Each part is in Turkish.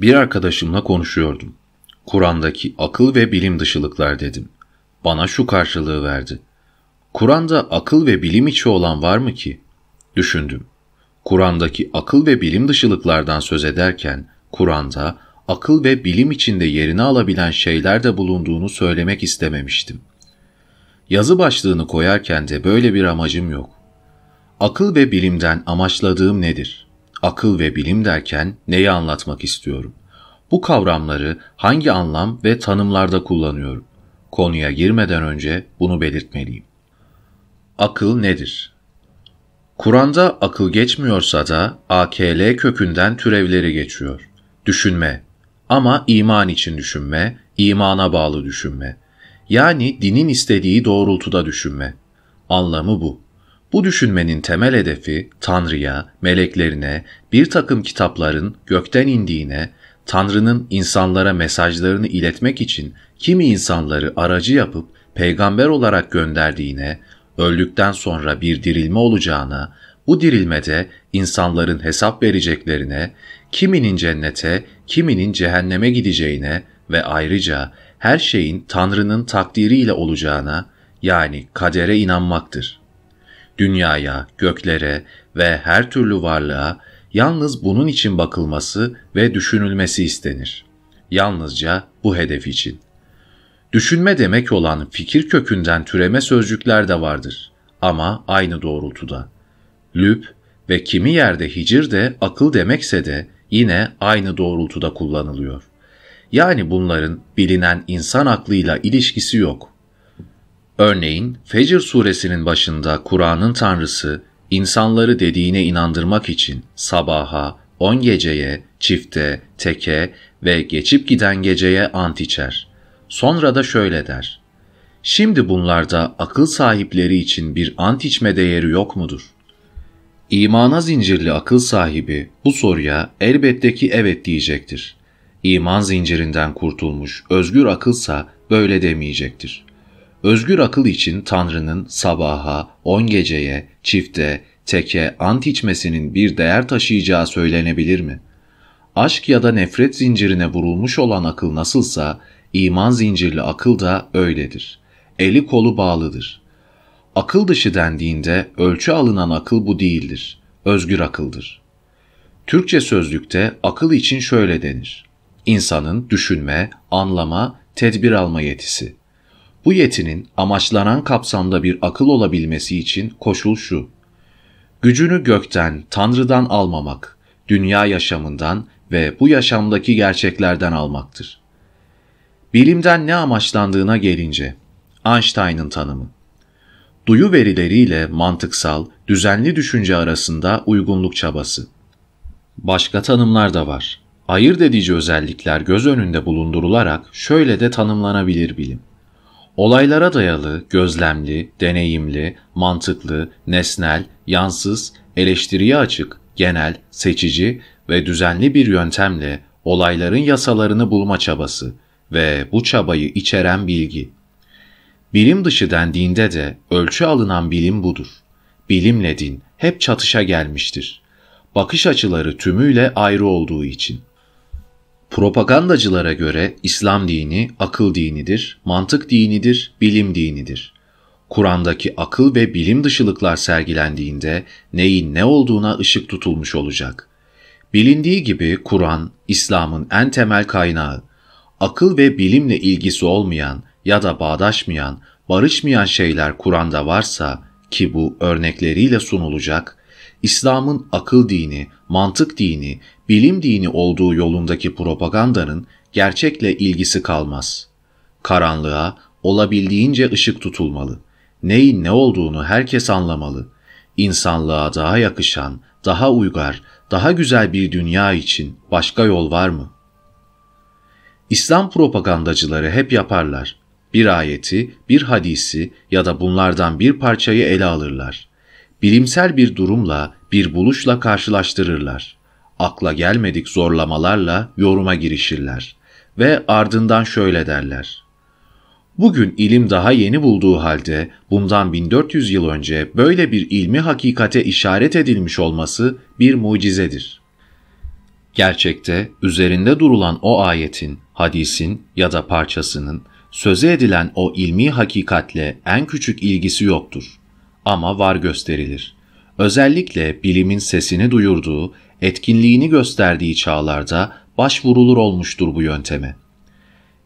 Bir arkadaşımla konuşuyordum. Kur'an'daki akıl ve bilim dışılıklar dedim. Bana şu karşılığı verdi. Kur'an'da akıl ve bilim içi olan var mı ki? Düşündüm. Kur'an'daki akıl ve bilim dışılıklardan söz ederken Kur'an'da akıl ve bilim içinde yerini alabilen şeyler de bulunduğunu söylemek istememiştim. Yazı başlığını koyarken de böyle bir amacım yok. Akıl ve bilimden amaçladığım nedir? akıl ve bilim derken neyi anlatmak istiyorum? Bu kavramları hangi anlam ve tanımlarda kullanıyorum? Konuya girmeden önce bunu belirtmeliyim. Akıl nedir? Kur'an'da akıl geçmiyorsa da AKL kökünden türevleri geçiyor. Düşünme ama iman için düşünme, imana bağlı düşünme. Yani dinin istediği doğrultuda düşünme. Anlamı bu. Bu düşünmenin temel hedefi Tanrı'ya, meleklerine, bir takım kitapların gökten indiğine, Tanrı'nın insanlara mesajlarını iletmek için kimi insanları aracı yapıp peygamber olarak gönderdiğine, öldükten sonra bir dirilme olacağına, bu dirilmede insanların hesap vereceklerine, kiminin cennete, kiminin cehenneme gideceğine ve ayrıca her şeyin Tanrı'nın takdiriyle olacağına yani kadere inanmaktır dünyaya, göklere ve her türlü varlığa yalnız bunun için bakılması ve düşünülmesi istenir. Yalnızca bu hedef için. Düşünme demek olan fikir kökünden türeme sözcükler de vardır ama aynı doğrultuda. Lüp ve kimi yerde hicir de akıl demekse de yine aynı doğrultuda kullanılıyor. Yani bunların bilinen insan aklıyla ilişkisi yok. Örneğin Fecr suresinin başında Kur'an'ın tanrısı insanları dediğine inandırmak için sabaha, on geceye, çifte, teke ve geçip giden geceye ant içer. Sonra da şöyle der. Şimdi bunlarda akıl sahipleri için bir ant içme değeri yok mudur? İmana zincirli akıl sahibi bu soruya elbette ki evet diyecektir. İman zincirinden kurtulmuş özgür akılsa böyle demeyecektir. Özgür akıl için Tanrı'nın sabaha, on geceye, çifte, teke, ant içmesinin bir değer taşıyacağı söylenebilir mi? Aşk ya da nefret zincirine vurulmuş olan akıl nasılsa, iman zincirli akıl da öyledir. Eli kolu bağlıdır. Akıl dışı dendiğinde ölçü alınan akıl bu değildir. Özgür akıldır. Türkçe sözlükte akıl için şöyle denir. İnsanın düşünme, anlama, tedbir alma yetisi.'' Bu yetinin amaçlanan kapsamda bir akıl olabilmesi için koşul şu. Gücünü gökten, Tanrı'dan almamak, dünya yaşamından ve bu yaşamdaki gerçeklerden almaktır. Bilimden ne amaçlandığına gelince, Einstein'ın tanımı. Duyu verileriyle mantıksal, düzenli düşünce arasında uygunluk çabası. Başka tanımlar da var. Ayırt edici özellikler göz önünde bulundurularak şöyle de tanımlanabilir bilim. Olaylara dayalı, gözlemli, deneyimli, mantıklı, nesnel, yansız, eleştiriye açık, genel, seçici ve düzenli bir yöntemle olayların yasalarını bulma çabası ve bu çabayı içeren bilgi. Bilim dışı dendiğinde de ölçü alınan bilim budur. Bilimle din hep çatışa gelmiştir. Bakış açıları tümüyle ayrı olduğu için. Propagandacılara göre İslam dini akıl dinidir, mantık dinidir, bilim dinidir. Kur'an'daki akıl ve bilim dışılıklar sergilendiğinde neyin ne olduğuna ışık tutulmuş olacak. Bilindiği gibi Kur'an, İslam'ın en temel kaynağı. Akıl ve bilimle ilgisi olmayan ya da bağdaşmayan, barışmayan şeyler Kur'an'da varsa ki bu örnekleriyle sunulacak, İslam'ın akıl dini, mantık dini, bilim dini olduğu yolundaki propagandanın gerçekle ilgisi kalmaz. Karanlığa olabildiğince ışık tutulmalı. Neyin ne olduğunu herkes anlamalı. İnsanlığa daha yakışan, daha uygar, daha güzel bir dünya için başka yol var mı? İslam propagandacıları hep yaparlar. Bir ayeti, bir hadisi ya da bunlardan bir parçayı ele alırlar. Bilimsel bir durumla, bir buluşla karşılaştırırlar.'' akla gelmedik zorlamalarla yoruma girişirler ve ardından şöyle derler. Bugün ilim daha yeni bulduğu halde bundan 1400 yıl önce böyle bir ilmi hakikate işaret edilmiş olması bir mucizedir. Gerçekte üzerinde durulan o ayetin, hadisin ya da parçasının söze edilen o ilmi hakikatle en küçük ilgisi yoktur. Ama var gösterilir. Özellikle bilimin sesini duyurduğu etkinliğini gösterdiği çağlarda başvurulur olmuştur bu yönteme.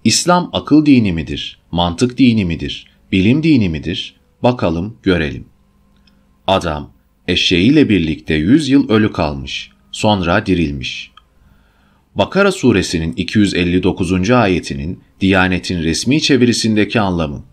İslam akıl dini midir, mantık dini midir, bilim dini midir? Bakalım görelim. Adam eşeğiyle birlikte 100 yıl ölü kalmış, sonra dirilmiş. Bakara suresinin 259. ayetinin Diyanet'in resmi çevirisindeki anlamı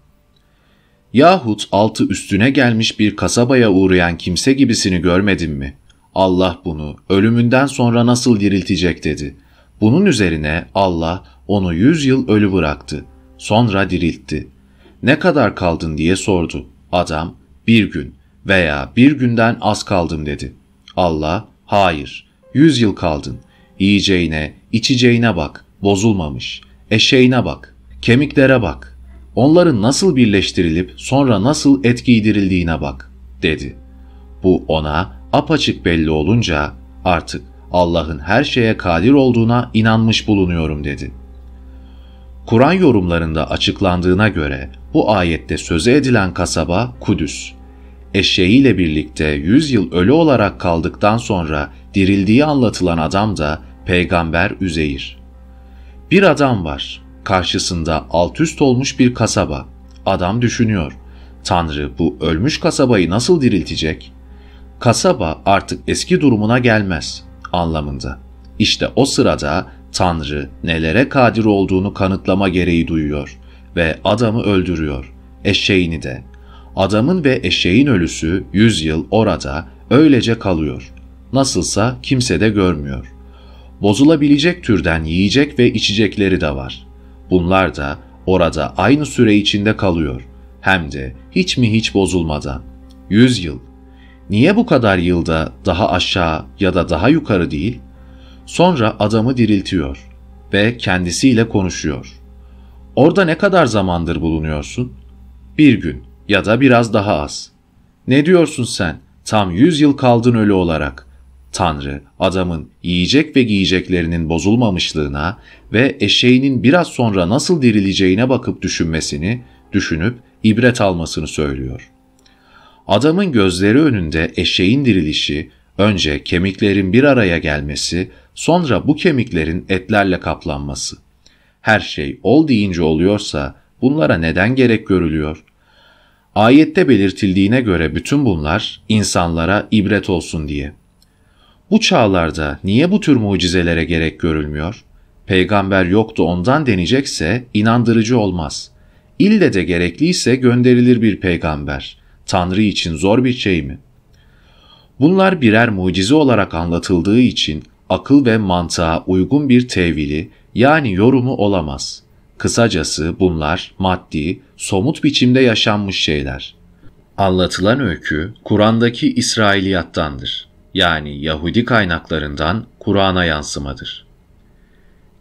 yahut altı üstüne gelmiş bir kasabaya uğrayan kimse gibisini görmedin mi? Allah bunu ölümünden sonra nasıl diriltecek dedi. Bunun üzerine Allah onu yüz yıl ölü bıraktı. Sonra diriltti. Ne kadar kaldın diye sordu. Adam bir gün veya bir günden az kaldım dedi. Allah hayır yüz yıl kaldın. Yiyeceğine içeceğine bak bozulmamış. Eşeğine bak kemiklere bak. Onların nasıl birleştirilip sonra nasıl et giydirildiğine bak dedi. Bu ona apaçık belli olunca artık Allah'ın her şeye kadir olduğuna inanmış bulunuyorum dedi. Kur'an yorumlarında açıklandığına göre bu ayette söze edilen kasaba Kudüs. Eşeğiyle birlikte 100 yıl ölü olarak kaldıktan sonra dirildiği anlatılan adam da peygamber Üzeyir. Bir adam var. Karşısında alt üst olmuş bir kasaba. Adam düşünüyor. Tanrı bu ölmüş kasabayı nasıl diriltecek? kasaba artık eski durumuna gelmez anlamında. İşte o sırada Tanrı nelere kadir olduğunu kanıtlama gereği duyuyor ve adamı öldürüyor, eşeğini de. Adamın ve eşeğin ölüsü yüz yıl orada öylece kalıyor. Nasılsa kimse de görmüyor. Bozulabilecek türden yiyecek ve içecekleri de var. Bunlar da orada aynı süre içinde kalıyor. Hem de hiç mi hiç bozulmadan. Yüz yıl niye bu kadar yılda daha aşağı ya da daha yukarı değil? Sonra adamı diriltiyor ve kendisiyle konuşuyor. Orada ne kadar zamandır bulunuyorsun? Bir gün ya da biraz daha az. Ne diyorsun sen? Tam yüz yıl kaldın ölü olarak. Tanrı, adamın yiyecek ve giyeceklerinin bozulmamışlığına ve eşeğinin biraz sonra nasıl dirileceğine bakıp düşünmesini, düşünüp ibret almasını söylüyor.'' Adamın gözleri önünde eşeğin dirilişi, önce kemiklerin bir araya gelmesi, sonra bu kemiklerin etlerle kaplanması. Her şey ol deyince oluyorsa bunlara neden gerek görülüyor? Ayette belirtildiğine göre bütün bunlar insanlara ibret olsun diye. Bu çağlarda niye bu tür mucizelere gerek görülmüyor? Peygamber yoktu ondan denecekse inandırıcı olmaz. İlle de gerekliyse gönderilir bir peygamber. Tanrı için zor bir şey mi? Bunlar birer mucize olarak anlatıldığı için akıl ve mantığa uygun bir tevili yani yorumu olamaz. Kısacası bunlar maddi, somut biçimde yaşanmış şeyler. Anlatılan öykü Kur'an'daki İsrailiyattandır. Yani Yahudi kaynaklarından Kur'an'a yansımadır.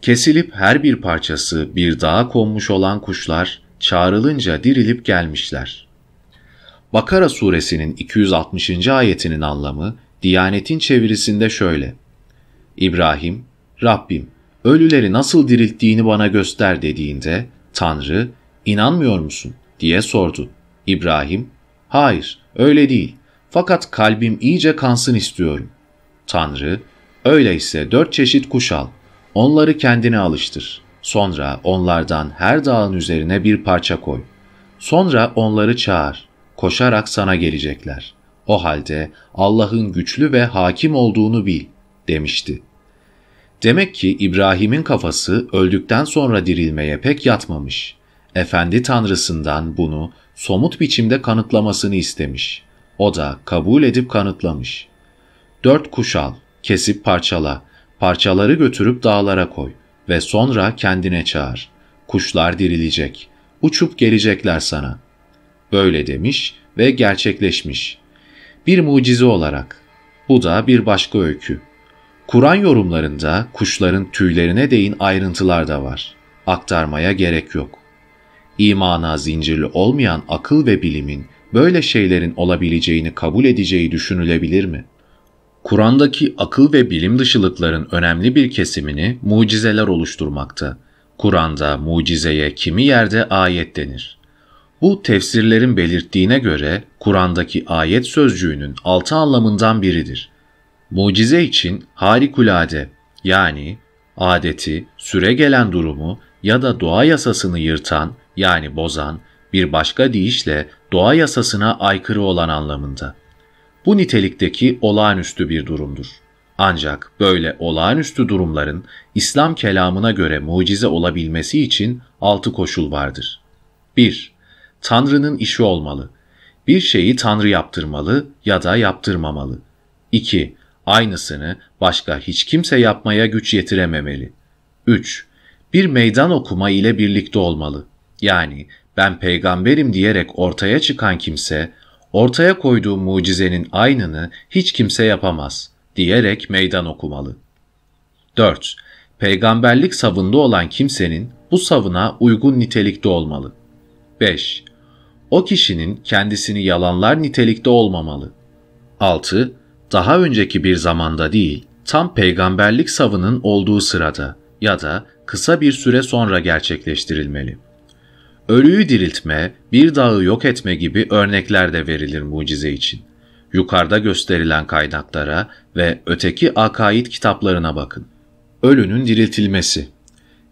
Kesilip her bir parçası bir dağa konmuş olan kuşlar çağrılınca dirilip gelmişler.'' Bakara suresinin 260. ayetinin anlamı Diyanetin çevirisinde şöyle. İbrahim, Rabbim ölüleri nasıl dirilttiğini bana göster dediğinde Tanrı inanmıyor musun diye sordu. İbrahim, hayır öyle değil fakat kalbim iyice kansın istiyorum. Tanrı, öyleyse dört çeşit kuş al, onları kendine alıştır. Sonra onlardan her dağın üzerine bir parça koy. Sonra onları çağır koşarak sana gelecekler. O halde Allah'ın güçlü ve hakim olduğunu bil demişti. Demek ki İbrahim'in kafası öldükten sonra dirilmeye pek yatmamış. Efendi Tanrısından bunu somut biçimde kanıtlamasını istemiş. O da kabul edip kanıtlamış. Dört kuş al, kesip parçala, parçaları götürüp dağlara koy ve sonra kendine çağır. Kuşlar dirilecek, uçup gelecekler sana.'' böyle demiş ve gerçekleşmiş. Bir mucize olarak. Bu da bir başka öykü. Kur'an yorumlarında kuşların tüylerine değin ayrıntılar da var. Aktarmaya gerek yok. İmana zincirli olmayan akıl ve bilimin böyle şeylerin olabileceğini kabul edeceği düşünülebilir mi? Kur'an'daki akıl ve bilim dışılıkların önemli bir kesimini mucizeler oluşturmakta. Kur'an'da mucizeye kimi yerde ayet denir. Bu tefsirlerin belirttiğine göre Kur'an'daki ayet sözcüğünün altı anlamından biridir. Mucize için harikulade yani adeti, süre gelen durumu ya da doğa yasasını yırtan yani bozan bir başka deyişle doğa yasasına aykırı olan anlamında. Bu nitelikteki olağanüstü bir durumdur. Ancak böyle olağanüstü durumların İslam kelamına göre mucize olabilmesi için altı koşul vardır. 1- Tanrı'nın işi olmalı. Bir şeyi Tanrı yaptırmalı ya da yaptırmamalı. 2. Aynısını başka hiç kimse yapmaya güç yetirememeli. 3. Bir meydan okuma ile birlikte olmalı. Yani ben peygamberim diyerek ortaya çıkan kimse, ortaya koyduğu mucizenin aynını hiç kimse yapamaz diyerek meydan okumalı. 4. Peygamberlik savında olan kimsenin bu savına uygun nitelikte olmalı. 5 o kişinin kendisini yalanlar nitelikte olmamalı. 6. Daha önceki bir zamanda değil, tam peygamberlik savının olduğu sırada ya da kısa bir süre sonra gerçekleştirilmeli. Ölüyü diriltme, bir dağı yok etme gibi örnekler de verilir mucize için. Yukarıda gösterilen kaynaklara ve öteki akaid kitaplarına bakın. Ölünün diriltilmesi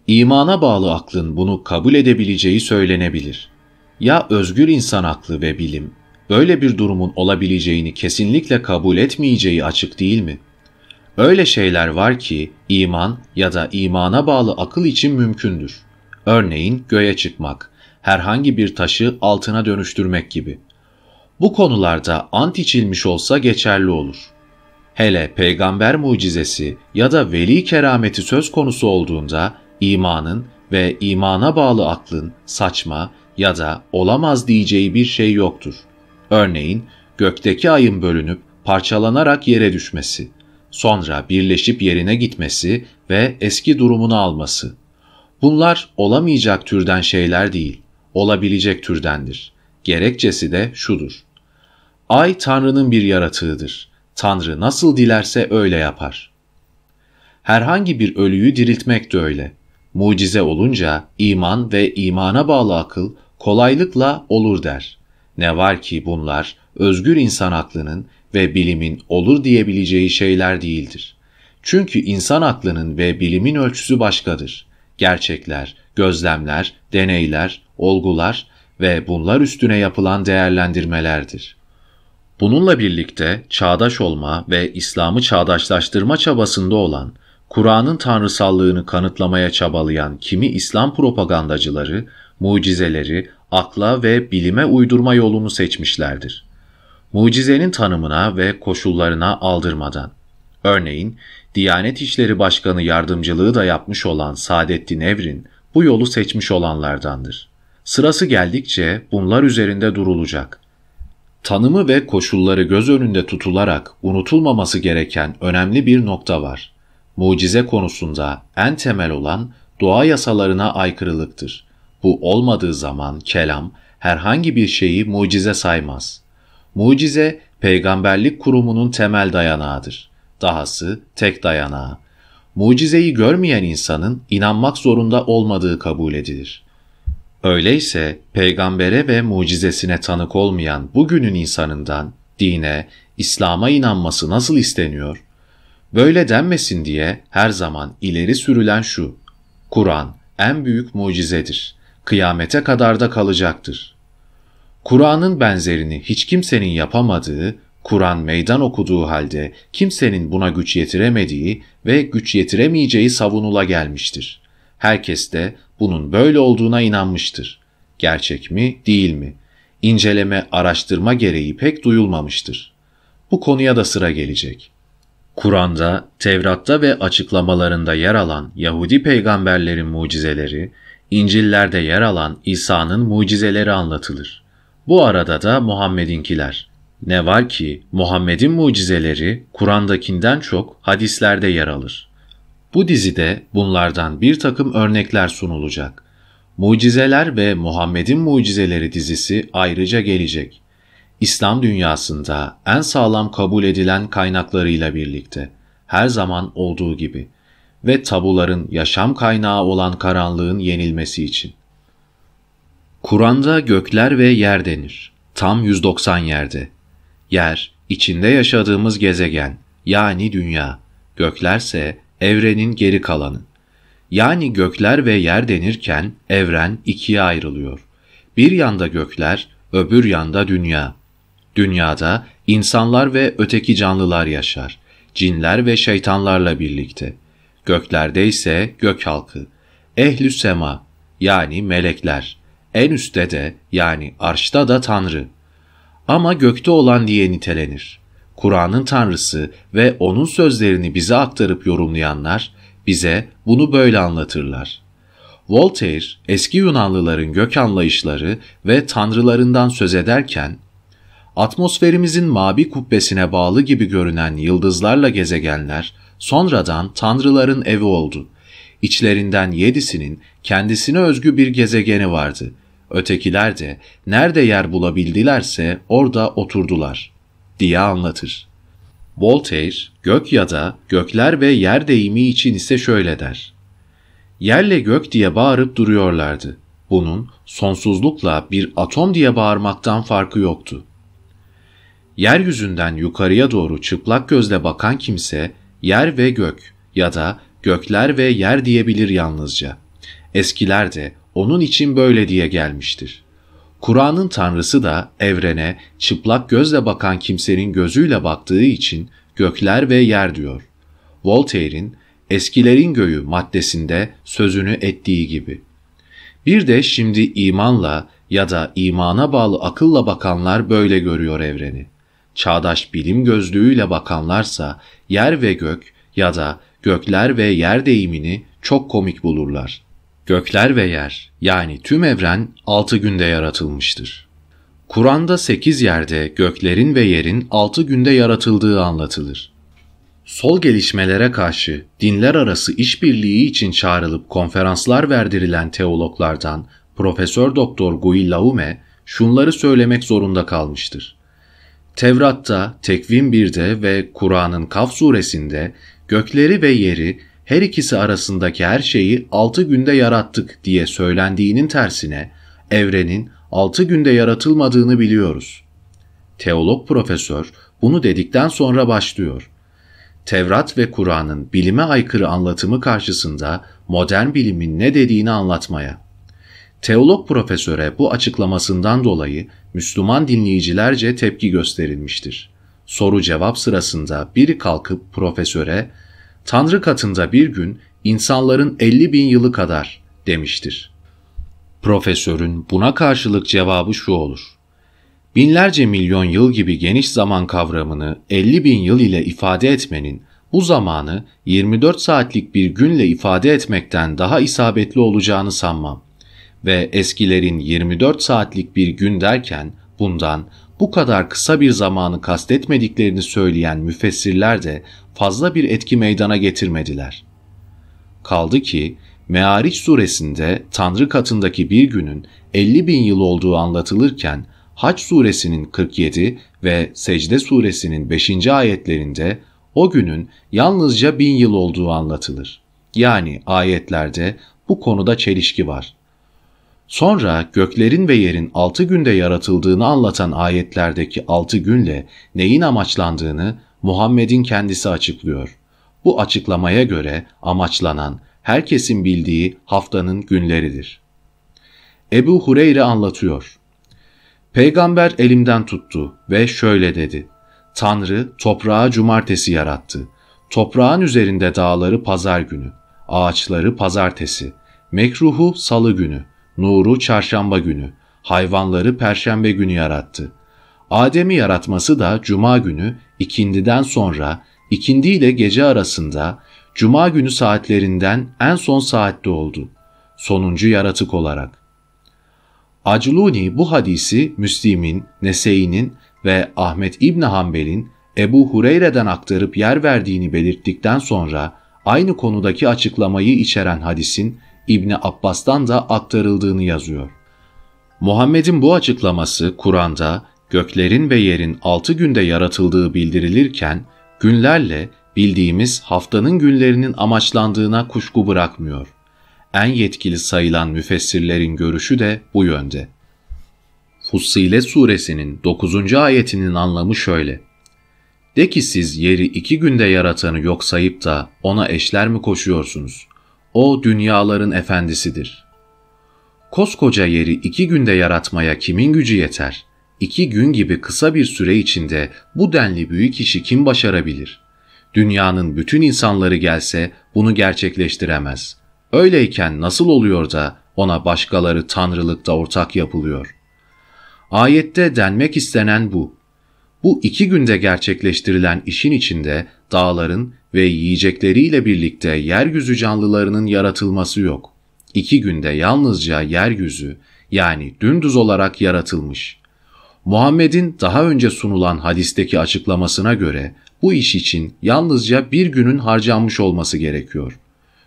İmana bağlı aklın bunu kabul edebileceği söylenebilir ya özgür insan aklı ve bilim böyle bir durumun olabileceğini kesinlikle kabul etmeyeceği açık değil mi? Öyle şeyler var ki iman ya da imana bağlı akıl için mümkündür. Örneğin göğe çıkmak, herhangi bir taşı altına dönüştürmek gibi. Bu konularda ant içilmiş olsa geçerli olur. Hele peygamber mucizesi ya da veli kerameti söz konusu olduğunda imanın ve imana bağlı aklın saçma, ya da olamaz diyeceği bir şey yoktur. Örneğin gökteki ayın bölünüp parçalanarak yere düşmesi, sonra birleşip yerine gitmesi ve eski durumunu alması. Bunlar olamayacak türden şeyler değil, olabilecek türdendir. Gerekçesi de şudur. Ay Tanrı'nın bir yaratığıdır. Tanrı nasıl dilerse öyle yapar. Herhangi bir ölüyü diriltmek de öyle. Mucize olunca iman ve imana bağlı akıl kolaylıkla olur der. Ne var ki bunlar özgür insan aklının ve bilimin olur diyebileceği şeyler değildir. Çünkü insan aklının ve bilimin ölçüsü başkadır. Gerçekler, gözlemler, deneyler, olgular ve bunlar üstüne yapılan değerlendirmelerdir. Bununla birlikte çağdaş olma ve İslam'ı çağdaşlaştırma çabasında olan, Kur'an'ın tanrısallığını kanıtlamaya çabalayan kimi İslam propagandacıları mucizeleri akla ve bilime uydurma yolunu seçmişlerdir. Mucizenin tanımına ve koşullarına aldırmadan. Örneğin Diyanet İşleri Başkanı yardımcılığı da yapmış olan Saadettin Evrin bu yolu seçmiş olanlardandır. Sırası geldikçe bunlar üzerinde durulacak. Tanımı ve koşulları göz önünde tutularak unutulmaması gereken önemli bir nokta var. Mucize konusunda en temel olan doğa yasalarına aykırılıktır. Bu olmadığı zaman kelam herhangi bir şeyi mucize saymaz. Mucize peygamberlik kurumunun temel dayanağıdır. Dahası tek dayanağı. Mucizeyi görmeyen insanın inanmak zorunda olmadığı kabul edilir. Öyleyse peygambere ve mucizesine tanık olmayan bugünün insanından dine, İslam'a inanması nasıl isteniyor? Böyle denmesin diye her zaman ileri sürülen şu, Kur'an en büyük mucizedir kıyamete kadar da kalacaktır. Kur'an'ın benzerini hiç kimsenin yapamadığı, Kur'an meydan okuduğu halde kimsenin buna güç yetiremediği ve güç yetiremeyeceği savunula gelmiştir. Herkes de bunun böyle olduğuna inanmıştır. Gerçek mi, değil mi? İnceleme, araştırma gereği pek duyulmamıştır. Bu konuya da sıra gelecek. Kur'an'da, Tevrat'ta ve açıklamalarında yer alan Yahudi peygamberlerin mucizeleri, İncil'lerde yer alan İsa'nın mucizeleri anlatılır. Bu arada da Muhammed'inkiler. Ne var ki Muhammed'in mucizeleri Kur'an'dakinden çok hadislerde yer alır. Bu dizide bunlardan bir takım örnekler sunulacak. Mucizeler ve Muhammed'in Mucizeleri dizisi ayrıca gelecek. İslam dünyasında en sağlam kabul edilen kaynaklarıyla birlikte her zaman olduğu gibi ve tabuların yaşam kaynağı olan karanlığın yenilmesi için. Kur'an'da gökler ve yer denir. Tam 190 yerde. Yer, içinde yaşadığımız gezegen, yani dünya. Göklerse evrenin geri kalanı. Yani gökler ve yer denirken evren ikiye ayrılıyor. Bir yanda gökler, öbür yanda dünya. Dünyada insanlar ve öteki canlılar yaşar. Cinler ve şeytanlarla birlikte.'' Göklerde ise gök halkı, ehlü sema yani melekler, en üstte de yani arşta da Tanrı. Ama gökte olan diye nitelenir. Kur'an'ın Tanrısı ve onun sözlerini bize aktarıp yorumlayanlar bize bunu böyle anlatırlar. Voltaire, eski Yunanlıların gök anlayışları ve tanrılarından söz ederken, atmosferimizin mavi kubbesine bağlı gibi görünen yıldızlarla gezegenler sonradan tanrıların evi oldu. İçlerinden yedisinin kendisine özgü bir gezegeni vardı. Ötekiler de nerede yer bulabildilerse orada oturdular, diye anlatır. Voltaire, gök ya da gökler ve yer deyimi için ise şöyle der. Yerle gök diye bağırıp duruyorlardı. Bunun sonsuzlukla bir atom diye bağırmaktan farkı yoktu. Yeryüzünden yukarıya doğru çıplak gözle bakan kimse yer ve gök ya da gökler ve yer diyebilir yalnızca. Eskiler de onun için böyle diye gelmiştir. Kur'an'ın tanrısı da evrene çıplak gözle bakan kimsenin gözüyle baktığı için gökler ve yer diyor. Voltaire'in eskilerin göğü maddesinde sözünü ettiği gibi. Bir de şimdi imanla ya da imana bağlı akılla bakanlar böyle görüyor evreni. Çağdaş bilim gözlüğüyle bakanlarsa yer ve gök ya da gökler ve yer deyimini çok komik bulurlar. Gökler ve yer yani tüm evren 6 günde yaratılmıştır. Kur'an'da 8 yerde göklerin ve yerin 6 günde yaratıldığı anlatılır. Sol gelişmelere karşı dinler arası işbirliği için çağrılıp konferanslar verdirilen teologlardan Profesör Doktor Guillaume şunları söylemek zorunda kalmıştır. Tevrat'ta, Tekvim 1'de ve Kur'an'ın Kaf suresinde gökleri ve yeri her ikisi arasındaki her şeyi altı günde yarattık diye söylendiğinin tersine evrenin altı günde yaratılmadığını biliyoruz. Teolog profesör bunu dedikten sonra başlıyor. Tevrat ve Kur'an'ın bilime aykırı anlatımı karşısında modern bilimin ne dediğini anlatmaya. Teolog profesöre bu açıklamasından dolayı Müslüman dinleyicilerce tepki gösterilmiştir. Soru cevap sırasında biri kalkıp profesöre Tanrı katında bir gün insanların 50 bin yılı kadar demiştir. Profesörün buna karşılık cevabı şu olur. Binlerce milyon yıl gibi geniş zaman kavramını 50 bin yıl ile ifade etmenin bu zamanı 24 saatlik bir günle ifade etmekten daha isabetli olacağını sanmam ve eskilerin 24 saatlik bir gün derken bundan bu kadar kısa bir zamanı kastetmediklerini söyleyen müfessirler de fazla bir etki meydana getirmediler. Kaldı ki Meariç suresinde Tanrı katındaki bir günün 50 bin yıl olduğu anlatılırken Haç suresinin 47 ve Secde suresinin 5. ayetlerinde o günün yalnızca bin yıl olduğu anlatılır. Yani ayetlerde bu konuda çelişki var. Sonra göklerin ve yerin altı günde yaratıldığını anlatan ayetlerdeki altı günle neyin amaçlandığını Muhammed'in kendisi açıklıyor. Bu açıklamaya göre amaçlanan, herkesin bildiği haftanın günleridir. Ebu Hureyre anlatıyor. Peygamber elimden tuttu ve şöyle dedi. Tanrı toprağı cumartesi yarattı. Toprağın üzerinde dağları pazar günü, ağaçları pazartesi, mekruhu salı günü, Nuru çarşamba günü, hayvanları perşembe günü yarattı. Adem'i yaratması da cuma günü ikindiden sonra, ikindi ile gece arasında cuma günü saatlerinden en son saatte oldu. Sonuncu yaratık olarak. Acluni bu hadisi Müslim'in, Nese'inin ve Ahmet İbni Hanbel'in Ebu Hureyre'den aktarıp yer verdiğini belirttikten sonra aynı konudaki açıklamayı içeren hadisin İbni Abbas'tan da aktarıldığını yazıyor. Muhammed'in bu açıklaması Kur'an'da göklerin ve yerin altı günde yaratıldığı bildirilirken günlerle bildiğimiz haftanın günlerinin amaçlandığına kuşku bırakmıyor. En yetkili sayılan müfessirlerin görüşü de bu yönde. Fussilet suresinin 9. ayetinin anlamı şöyle. De ki siz yeri iki günde yaratanı yok sayıp da ona eşler mi koşuyorsunuz? O dünyaların efendisidir. Koskoca yeri iki günde yaratmaya kimin gücü yeter? İki gün gibi kısa bir süre içinde bu denli büyük işi kim başarabilir? Dünyanın bütün insanları gelse bunu gerçekleştiremez. Öyleyken nasıl oluyor da ona başkaları tanrılıkta ortak yapılıyor? Ayette denmek istenen bu. Bu iki günde gerçekleştirilen işin içinde dağların ve yiyecekleriyle birlikte yeryüzü canlılarının yaratılması yok. İki günde yalnızca yeryüzü yani dümdüz olarak yaratılmış. Muhammed'in daha önce sunulan hadisteki açıklamasına göre bu iş için yalnızca bir günün harcanmış olması gerekiyor.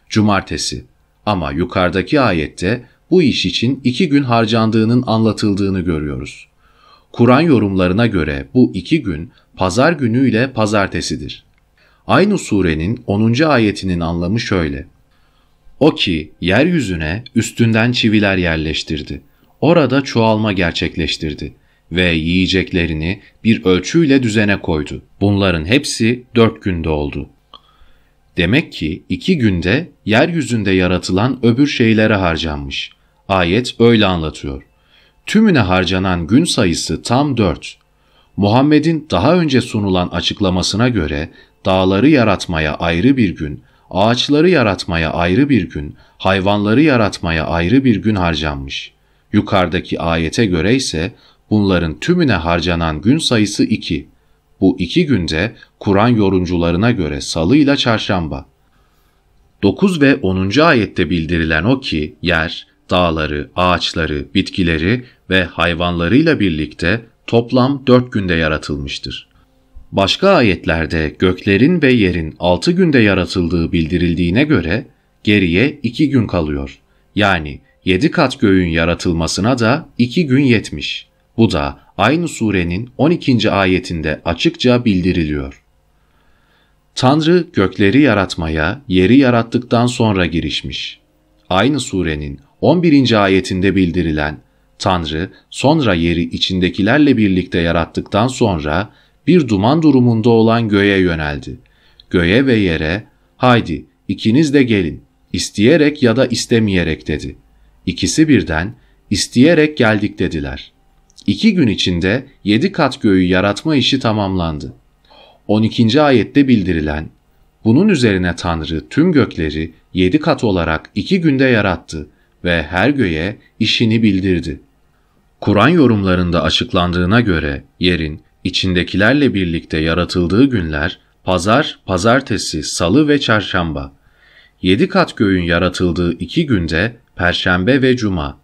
Cumartesi ama yukarıdaki ayette bu iş için iki gün harcandığının anlatıldığını görüyoruz.'' Kur'an yorumlarına göre bu iki gün pazar günü ile pazartesidir. Aynı surenin 10. ayetinin anlamı şöyle. O ki yeryüzüne üstünden çiviler yerleştirdi. Orada çoğalma gerçekleştirdi ve yiyeceklerini bir ölçüyle düzene koydu. Bunların hepsi dört günde oldu. Demek ki iki günde yeryüzünde yaratılan öbür şeylere harcanmış. Ayet öyle anlatıyor. Tümüne harcanan gün sayısı tam 4. Muhammed'in daha önce sunulan açıklamasına göre dağları yaratmaya ayrı bir gün, ağaçları yaratmaya ayrı bir gün, hayvanları yaratmaya ayrı bir gün harcanmış. Yukarıdaki ayete göre ise bunların tümüne harcanan gün sayısı 2. Bu iki günde Kur'an yorumcularına göre salı ile çarşamba. 9 ve 10. ayette bildirilen o ki yer dağları, ağaçları, bitkileri ve hayvanlarıyla birlikte toplam dört günde yaratılmıştır. Başka ayetlerde göklerin ve yerin altı günde yaratıldığı bildirildiğine göre geriye iki gün kalıyor. Yani yedi kat göğün yaratılmasına da iki gün yetmiş. Bu da aynı surenin 12. ayetinde açıkça bildiriliyor. Tanrı gökleri yaratmaya yeri yarattıktan sonra girişmiş. Aynı surenin 11. ayetinde bildirilen Tanrı sonra yeri içindekilerle birlikte yarattıktan sonra bir duman durumunda olan göğe yöneldi. Göğe ve yere haydi ikiniz de gelin isteyerek ya da istemeyerek dedi. İkisi birden isteyerek geldik dediler. İki gün içinde yedi kat göğü yaratma işi tamamlandı. 12. ayette bildirilen bunun üzerine Tanrı tüm gökleri yedi kat olarak iki günde yarattı ve her göğe işini bildirdi. Kur'an yorumlarında açıklandığına göre yerin içindekilerle birlikte yaratıldığı günler pazar, pazartesi, salı ve çarşamba. Yedi kat göğün yaratıldığı iki günde perşembe ve cuma.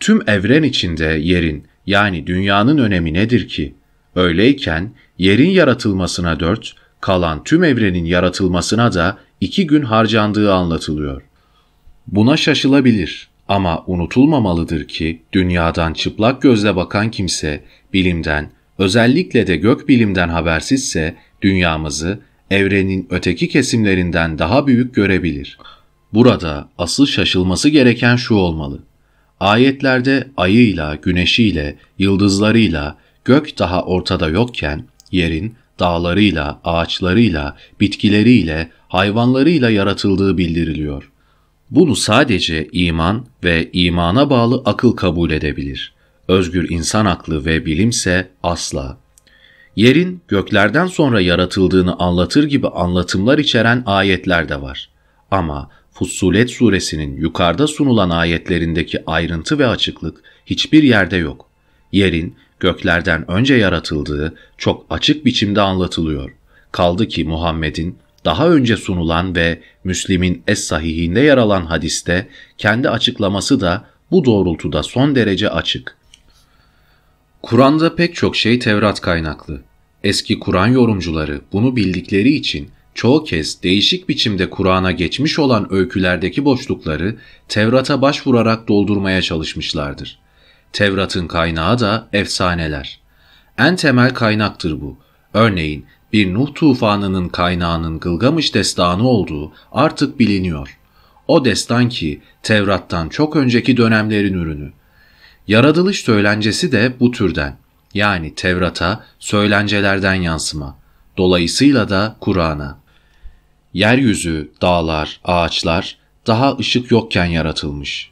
Tüm evren içinde yerin yani dünyanın önemi nedir ki? Öyleyken yerin yaratılmasına dört, kalan tüm evrenin yaratılmasına da iki gün harcandığı anlatılıyor. Buna şaşılabilir ama unutulmamalıdır ki dünyadan çıplak gözle bakan kimse bilimden, özellikle de gök bilimden habersizse dünyamızı evrenin öteki kesimlerinden daha büyük görebilir. Burada asıl şaşılması gereken şu olmalı. Ayetlerde ayıyla, güneşiyle, yıldızlarıyla gök daha ortada yokken yerin dağlarıyla, ağaçlarıyla, bitkileriyle, hayvanlarıyla yaratıldığı bildiriliyor. Bunu sadece iman ve imana bağlı akıl kabul edebilir. Özgür insan aklı ve bilimse asla. Yerin göklerden sonra yaratıldığını anlatır gibi anlatımlar içeren ayetler de var. Ama Fussulet suresinin yukarıda sunulan ayetlerindeki ayrıntı ve açıklık hiçbir yerde yok. Yerin göklerden önce yaratıldığı çok açık biçimde anlatılıyor. Kaldı ki Muhammed'in daha önce sunulan ve Müslim'in Es-Sahihinde yer alan hadiste kendi açıklaması da bu doğrultuda son derece açık. Kur'an'da pek çok şey Tevrat kaynaklı. Eski Kur'an yorumcuları bunu bildikleri için çoğu kez değişik biçimde Kur'an'a geçmiş olan öykülerdeki boşlukları Tevrat'a başvurarak doldurmaya çalışmışlardır. Tevrat'ın kaynağı da efsaneler. En temel kaynaktır bu. Örneğin bir Nuh tufanının kaynağının Gılgamış destanı olduğu artık biliniyor. O destan ki Tevrat'tan çok önceki dönemlerin ürünü. Yaratılış söylencesi de bu türden. Yani Tevrat'a söylencelerden yansıma. Dolayısıyla da Kur'an'a. Yeryüzü, dağlar, ağaçlar daha ışık yokken yaratılmış.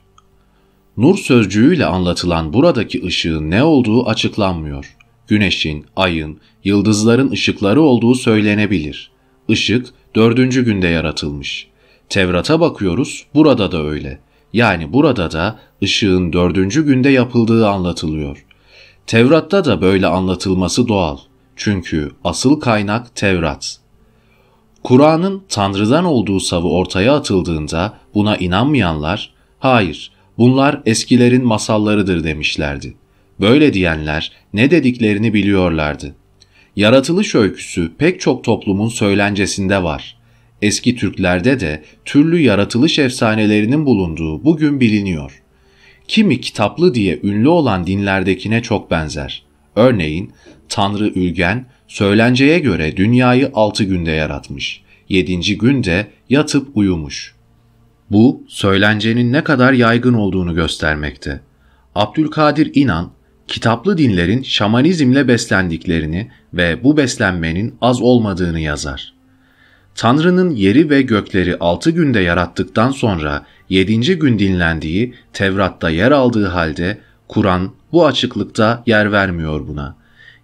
Nur sözcüğüyle anlatılan buradaki ışığın ne olduğu açıklanmıyor. Güneşin, ayın yıldızların ışıkları olduğu söylenebilir. Işık dördüncü günde yaratılmış. Tevrat'a bakıyoruz, burada da öyle. Yani burada da ışığın dördüncü günde yapıldığı anlatılıyor. Tevrat'ta da böyle anlatılması doğal. Çünkü asıl kaynak Tevrat. Kur'an'ın Tanrı'dan olduğu savı ortaya atıldığında buna inanmayanlar, hayır bunlar eskilerin masallarıdır demişlerdi. Böyle diyenler ne dediklerini biliyorlardı. Yaratılış öyküsü pek çok toplumun söylencesinde var. Eski Türklerde de türlü yaratılış efsanelerinin bulunduğu bugün biliniyor. Kimi kitaplı diye ünlü olan dinlerdekine çok benzer. Örneğin Tanrı Ülgen söylenceye göre dünyayı altı günde yaratmış. Yedinci günde yatıp uyumuş. Bu söylencenin ne kadar yaygın olduğunu göstermekte. Abdülkadir İnan kitaplı dinlerin şamanizmle beslendiklerini ve bu beslenmenin az olmadığını yazar. Tanrı'nın yeri ve gökleri altı günde yarattıktan sonra yedinci gün dinlendiği Tevrat'ta yer aldığı halde Kur'an bu açıklıkta yer vermiyor buna.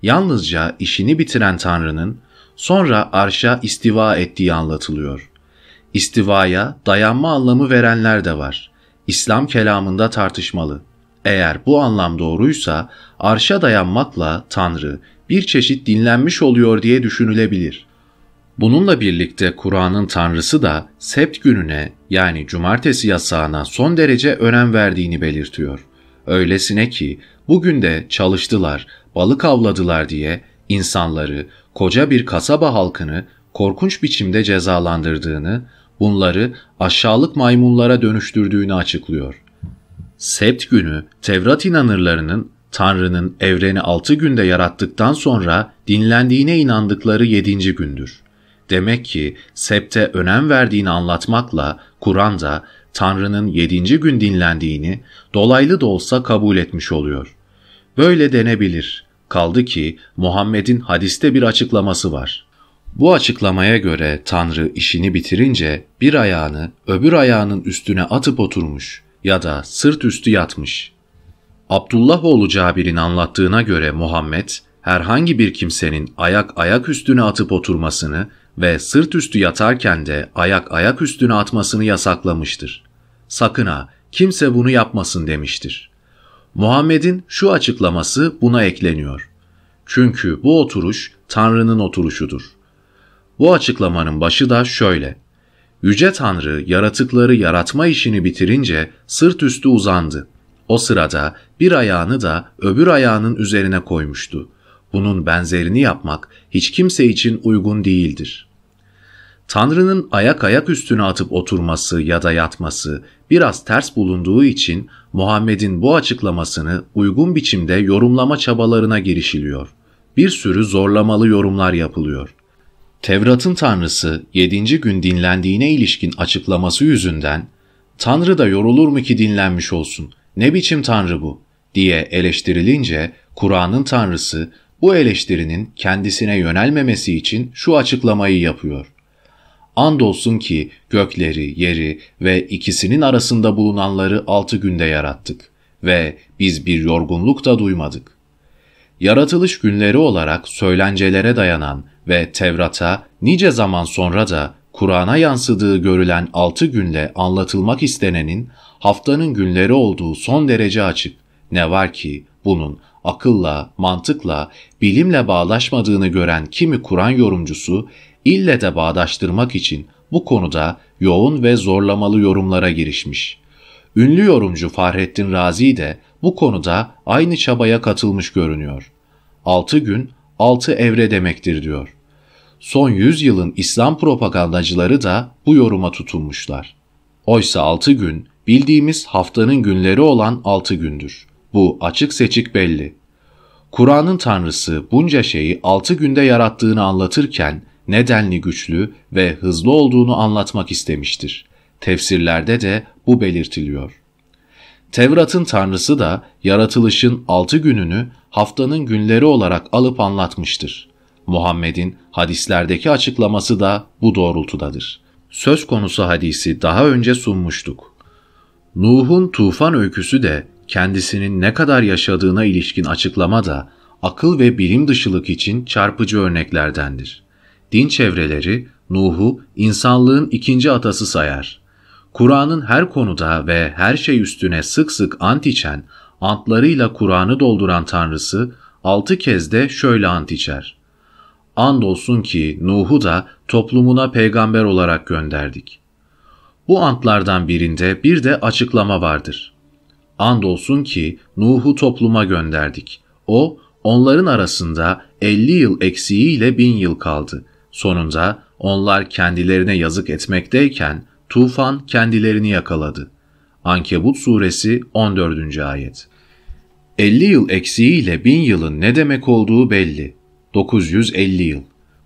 Yalnızca işini bitiren Tanrı'nın sonra arşa istiva ettiği anlatılıyor. İstivaya dayanma anlamı verenler de var. İslam kelamında tartışmalı. Eğer bu anlam doğruysa arşa dayanmakla Tanrı bir çeşit dinlenmiş oluyor diye düşünülebilir. Bununla birlikte Kur'an'ın Tanrısı da sept gününe yani cumartesi yasağına son derece önem verdiğini belirtiyor. Öylesine ki bugün de çalıştılar, balık avladılar diye insanları, koca bir kasaba halkını korkunç biçimde cezalandırdığını, bunları aşağılık maymunlara dönüştürdüğünü açıklıyor. Sept günü Tevrat inanırlarının Tanrı'nın evreni altı günde yarattıktan sonra dinlendiğine inandıkları yedinci gündür. Demek ki septe önem verdiğini anlatmakla Kur'an'da Tanrı'nın yedinci gün dinlendiğini dolaylı da olsa kabul etmiş oluyor. Böyle denebilir. Kaldı ki Muhammed'in hadiste bir açıklaması var. Bu açıklamaya göre Tanrı işini bitirince bir ayağını öbür ayağının üstüne atıp oturmuş.'' ya da sırt üstü yatmış. Abdullah oğlu Cabir'in anlattığına göre Muhammed, herhangi bir kimsenin ayak ayak üstüne atıp oturmasını ve sırt üstü yatarken de ayak ayak üstüne atmasını yasaklamıştır. Sakın ha kimse bunu yapmasın demiştir. Muhammed'in şu açıklaması buna ekleniyor. Çünkü bu oturuş Tanrı'nın oturuşudur. Bu açıklamanın başı da şöyle. Yüce Tanrı yaratıkları yaratma işini bitirince sırt üstü uzandı. O sırada bir ayağını da öbür ayağının üzerine koymuştu. Bunun benzerini yapmak hiç kimse için uygun değildir. Tanrı'nın ayak ayak üstüne atıp oturması ya da yatması biraz ters bulunduğu için Muhammed'in bu açıklamasını uygun biçimde yorumlama çabalarına girişiliyor. Bir sürü zorlamalı yorumlar yapılıyor. Tevrat'ın Tanrısı 7. gün dinlendiğine ilişkin açıklaması yüzünden Tanrı da yorulur mu ki dinlenmiş olsun? Ne biçim Tanrı bu? diye eleştirilince Kur'an'ın Tanrısı bu eleştirinin kendisine yönelmemesi için şu açıklamayı yapıyor. Andolsun ki gökleri, yeri ve ikisinin arasında bulunanları altı günde yarattık ve biz bir yorgunluk da duymadık. Yaratılış günleri olarak söylencelere dayanan ve Tevrat'a nice zaman sonra da Kur'an'a yansıdığı görülen altı günle anlatılmak istenenin haftanın günleri olduğu son derece açık. Ne var ki bunun akılla, mantıkla, bilimle bağdaşmadığını gören kimi Kur'an yorumcusu ille de bağdaştırmak için bu konuda yoğun ve zorlamalı yorumlara girişmiş. Ünlü yorumcu Fahrettin Razi de bu konuda aynı çabaya katılmış görünüyor. Altı gün altı evre demektir diyor. Son yüzyılın İslam propagandacıları da bu yoruma tutunmuşlar. Oysa altı gün bildiğimiz haftanın günleri olan altı gündür. Bu açık seçik belli. Kur'an'ın Tanrısı bunca şeyi altı günde yarattığını anlatırken nedenli güçlü ve hızlı olduğunu anlatmak istemiştir. Tefsirlerde de bu belirtiliyor. Tevrat'ın tanrısı da yaratılışın altı gününü haftanın günleri olarak alıp anlatmıştır. Muhammed'in hadislerdeki açıklaması da bu doğrultudadır. Söz konusu hadisi daha önce sunmuştuk. Nuh'un tufan öyküsü de kendisinin ne kadar yaşadığına ilişkin açıklama da akıl ve bilim dışılık için çarpıcı örneklerdendir. Din çevreleri Nuh'u insanlığın ikinci atası sayar Kur'an'ın her konuda ve her şey üstüne sık sık ant içen, antlarıyla Kur'an'ı dolduran Tanrısı altı kez de şöyle ant içer. Andolsun ki Nuh'u da toplumuna peygamber olarak gönderdik. Bu antlardan birinde bir de açıklama vardır. Andolsun ki Nuh'u topluma gönderdik. O onların arasında 50 yıl eksiğiyle bin yıl kaldı. Sonunda onlar kendilerine yazık etmekteyken Tufan kendilerini yakaladı. Ankebut suresi 14. ayet. 50 yıl eksiğiyle 1000 yılın ne demek olduğu belli. 950 yıl.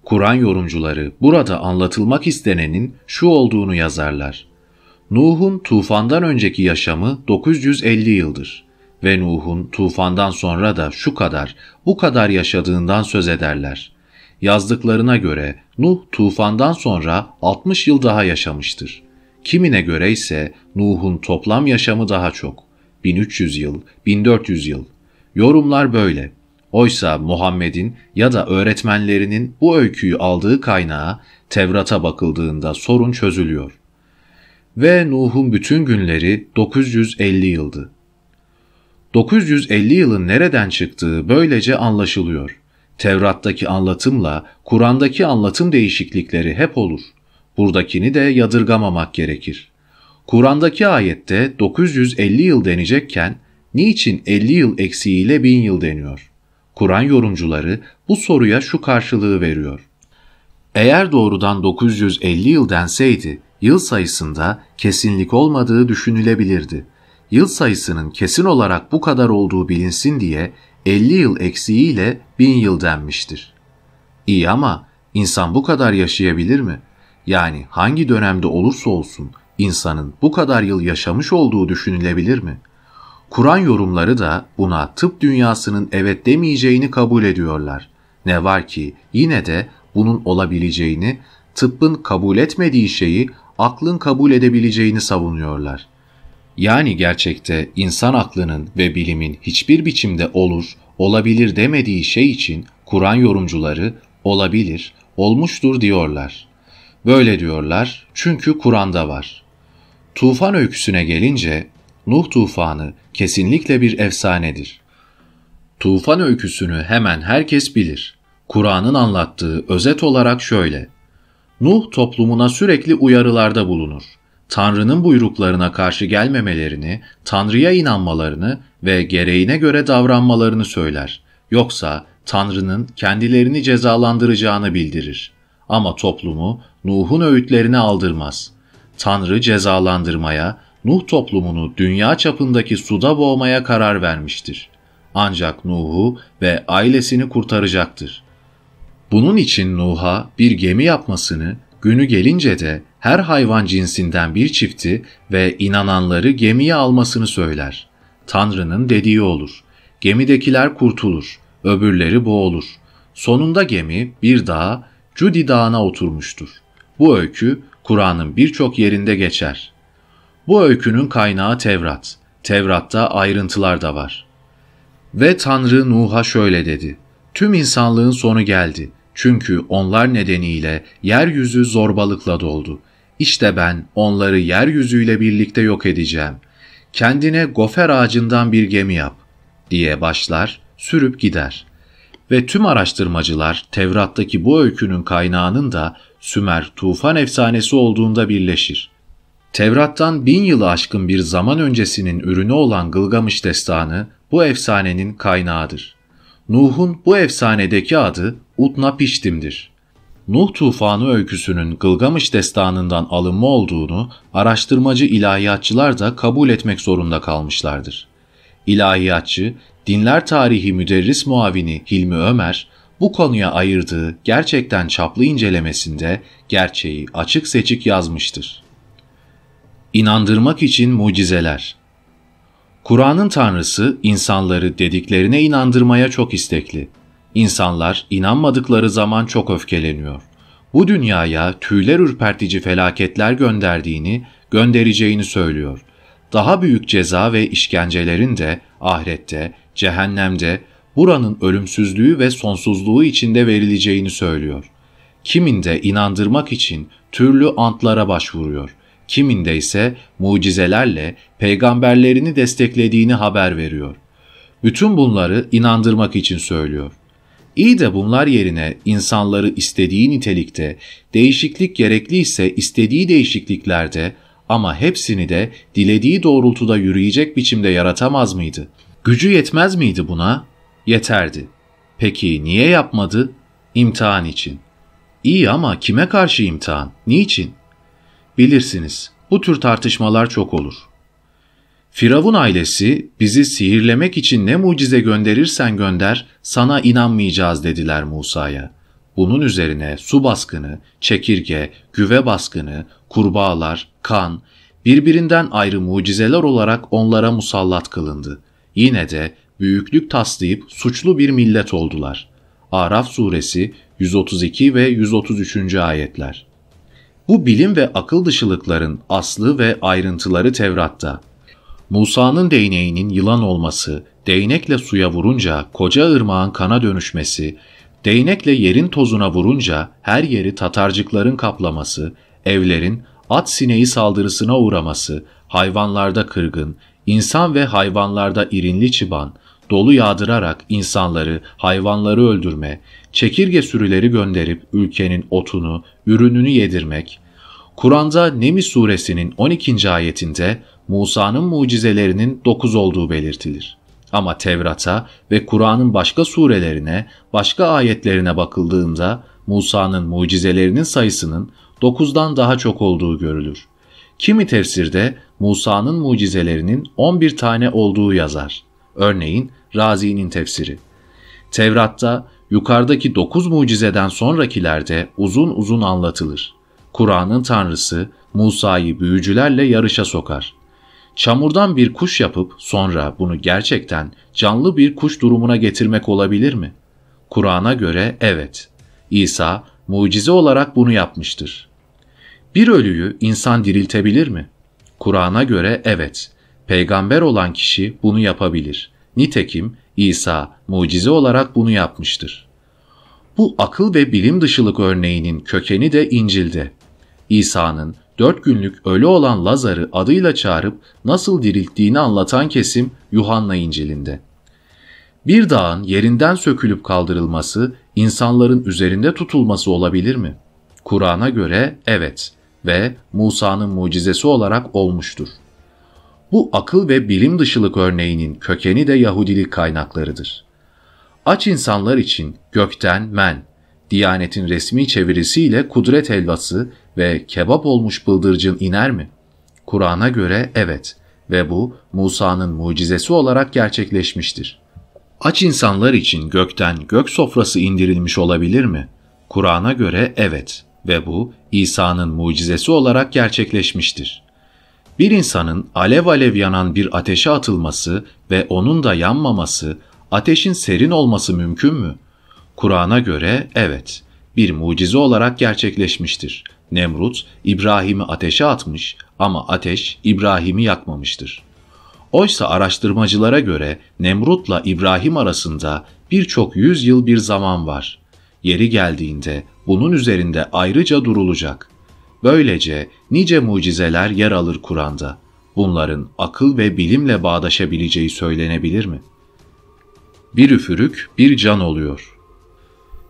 Kur'an yorumcuları burada anlatılmak istenenin şu olduğunu yazarlar. Nuh'un tufandan önceki yaşamı 950 yıldır ve Nuh'un tufandan sonra da şu kadar, bu kadar yaşadığından söz ederler. Yazdıklarına göre Nuh tufandan sonra 60 yıl daha yaşamıştır. Kimine göre ise Nuh'un toplam yaşamı daha çok. 1300 yıl, 1400 yıl. Yorumlar böyle. Oysa Muhammed'in ya da öğretmenlerinin bu öyküyü aldığı kaynağa Tevrat'a bakıldığında sorun çözülüyor. Ve Nuh'un bütün günleri 950 yıldı. 950 yılın nereden çıktığı böylece anlaşılıyor. Tevrat'taki anlatımla Kur'an'daki anlatım değişiklikleri hep olur.'' Buradakini de yadırgamamak gerekir. Kur'an'daki ayette 950 yıl denecekken niçin 50 yıl eksiğiyle 1000 yıl deniyor? Kur'an yorumcuları bu soruya şu karşılığı veriyor. Eğer doğrudan 950 yıl denseydi, yıl sayısında kesinlik olmadığı düşünülebilirdi. Yıl sayısının kesin olarak bu kadar olduğu bilinsin diye 50 yıl eksiğiyle 1000 yıl denmiştir. İyi ama insan bu kadar yaşayabilir mi?'' yani hangi dönemde olursa olsun insanın bu kadar yıl yaşamış olduğu düşünülebilir mi? Kur'an yorumları da buna tıp dünyasının evet demeyeceğini kabul ediyorlar. Ne var ki yine de bunun olabileceğini, tıbbın kabul etmediği şeyi aklın kabul edebileceğini savunuyorlar. Yani gerçekte insan aklının ve bilimin hiçbir biçimde olur, olabilir demediği şey için Kur'an yorumcuları olabilir, olmuştur diyorlar. Böyle diyorlar çünkü Kur'an'da var. Tufan öyküsüne gelince Nuh tufanı kesinlikle bir efsanedir. Tufan öyküsünü hemen herkes bilir. Kur'an'ın anlattığı özet olarak şöyle. Nuh toplumuna sürekli uyarılarda bulunur. Tanrı'nın buyruklarına karşı gelmemelerini, Tanrı'ya inanmalarını ve gereğine göre davranmalarını söyler. Yoksa Tanrı'nın kendilerini cezalandıracağını bildirir. Ama toplumu Nuh'un öğütlerine aldırmaz. Tanrı cezalandırmaya, Nuh toplumunu dünya çapındaki suda boğmaya karar vermiştir. Ancak Nuh'u ve ailesini kurtaracaktır. Bunun için Nuh'a bir gemi yapmasını, günü gelince de her hayvan cinsinden bir çifti ve inananları gemiye almasını söyler. Tanrı'nın dediği olur. Gemidekiler kurtulur, öbürleri boğulur. Sonunda gemi bir dağa Cudi Dağı'na oturmuştur. Bu öykü Kur'an'ın birçok yerinde geçer. Bu öykünün kaynağı Tevrat. Tevrat'ta ayrıntılar da var. Ve Tanrı Nuh'a şöyle dedi. Tüm insanlığın sonu geldi. Çünkü onlar nedeniyle yeryüzü zorbalıkla doldu. İşte ben onları yeryüzüyle birlikte yok edeceğim. Kendine gofer ağacından bir gemi yap diye başlar, sürüp gider.'' ve tüm araştırmacılar Tevrat'taki bu öykünün kaynağının da Sümer tufan efsanesi olduğunda birleşir. Tevrat'tan bin yılı aşkın bir zaman öncesinin ürünü olan Gılgamış destanı bu efsanenin kaynağıdır. Nuh'un bu efsanedeki adı Utna Piştim'dir. Nuh tufanı öyküsünün Gılgamış destanından alınma olduğunu araştırmacı ilahiyatçılar da kabul etmek zorunda kalmışlardır. İlahiyatçı Dinler Tarihi Müderris Muavini Hilmi Ömer, bu konuya ayırdığı gerçekten çaplı incelemesinde gerçeği açık seçik yazmıştır. İnandırmak için mucizeler Kur'an'ın tanrısı insanları dediklerine inandırmaya çok istekli. İnsanlar inanmadıkları zaman çok öfkeleniyor. Bu dünyaya tüyler ürpertici felaketler gönderdiğini, göndereceğini söylüyor. Daha büyük ceza ve işkencelerin de ahirette cehennemde buranın ölümsüzlüğü ve sonsuzluğu içinde verileceğini söylüyor. Kiminde inandırmak için türlü antlara başvuruyor. Kiminde ise mucizelerle peygamberlerini desteklediğini haber veriyor. Bütün bunları inandırmak için söylüyor. İyi de bunlar yerine insanları istediği nitelikte, değişiklik gerekli ise istediği değişikliklerde ama hepsini de dilediği doğrultuda yürüyecek biçimde yaratamaz mıydı?'' Gücü yetmez miydi buna? Yeterdi. Peki niye yapmadı? İmtihan için. İyi ama kime karşı imtihan? Niçin? Bilirsiniz, bu tür tartışmalar çok olur. Firavun ailesi bizi sihirlemek için ne mucize gönderirsen gönder sana inanmayacağız dediler Musa'ya. Bunun üzerine su baskını, çekirge, güve baskını, kurbağalar, kan birbirinden ayrı mucizeler olarak onlara musallat kılındı.'' Yine de büyüklük taslayıp suçlu bir millet oldular. Araf suresi 132 ve 133. ayetler. Bu bilim ve akıl dışılıkların aslı ve ayrıntıları Tevrat'ta. Musa'nın değneğinin yılan olması, değnekle suya vurunca koca ırmağın kana dönüşmesi, değnekle yerin tozuna vurunca her yeri tatarcıkların kaplaması, evlerin at sineği saldırısına uğraması, hayvanlarda kırgın, İnsan ve hayvanlarda irinli çıban, dolu yağdırarak insanları, hayvanları öldürme, çekirge sürüleri gönderip ülkenin otunu, ürününü yedirmek, Kur'an'da Nemi suresinin 12. ayetinde Musa'nın mucizelerinin 9 olduğu belirtilir. Ama Tevrat'a ve Kur'an'ın başka surelerine, başka ayetlerine bakıldığında Musa'nın mucizelerinin sayısının 9'dan daha çok olduğu görülür. Kimi tefsirde Musa'nın mucizelerinin 11 tane olduğu yazar. Örneğin Razi'nin tefsiri. Tevrat'ta yukarıdaki 9 mucizeden sonrakilerde uzun uzun anlatılır. Kur'an'ın tanrısı Musa'yı büyücülerle yarışa sokar. Çamurdan bir kuş yapıp sonra bunu gerçekten canlı bir kuş durumuna getirmek olabilir mi? Kur'an'a göre evet. İsa mucize olarak bunu yapmıştır. Bir ölüyü insan diriltebilir mi? Kur'an'a göre evet. Peygamber olan kişi bunu yapabilir. Nitekim İsa mucize olarak bunu yapmıştır. Bu akıl ve bilim dışılık örneğinin kökeni de İncil'de. İsa'nın dört günlük ölü olan Lazar'ı adıyla çağırıp nasıl dirilttiğini anlatan kesim Yuhanna İncil'inde. Bir dağın yerinden sökülüp kaldırılması, insanların üzerinde tutulması olabilir mi? Kur'an'a göre evet ve Musa'nın mucizesi olarak olmuştur. Bu akıl ve bilim dışılık örneğinin kökeni de Yahudilik kaynaklarıdır. Aç insanlar için gökten men, Diyanet'in resmi çevirisiyle kudret helvası ve kebap olmuş bıldırcın iner mi? Kur'an'a göre evet ve bu Musa'nın mucizesi olarak gerçekleşmiştir. Aç insanlar için gökten gök sofrası indirilmiş olabilir mi? Kur'an'a göre evet ve bu İsa'nın mucizesi olarak gerçekleşmiştir. Bir insanın alev alev yanan bir ateşe atılması ve onun da yanmaması, ateşin serin olması mümkün mü? Kur'an'a göre evet, bir mucize olarak gerçekleşmiştir. Nemrut, İbrahim'i ateşe atmış ama ateş İbrahim'i yakmamıştır. Oysa araştırmacılara göre Nemrut'la İbrahim arasında birçok yüzyıl bir zaman var yeri geldiğinde bunun üzerinde ayrıca durulacak. Böylece nice mucizeler yer alır Kur'an'da. Bunların akıl ve bilimle bağdaşabileceği söylenebilir mi? Bir üfürük bir can oluyor.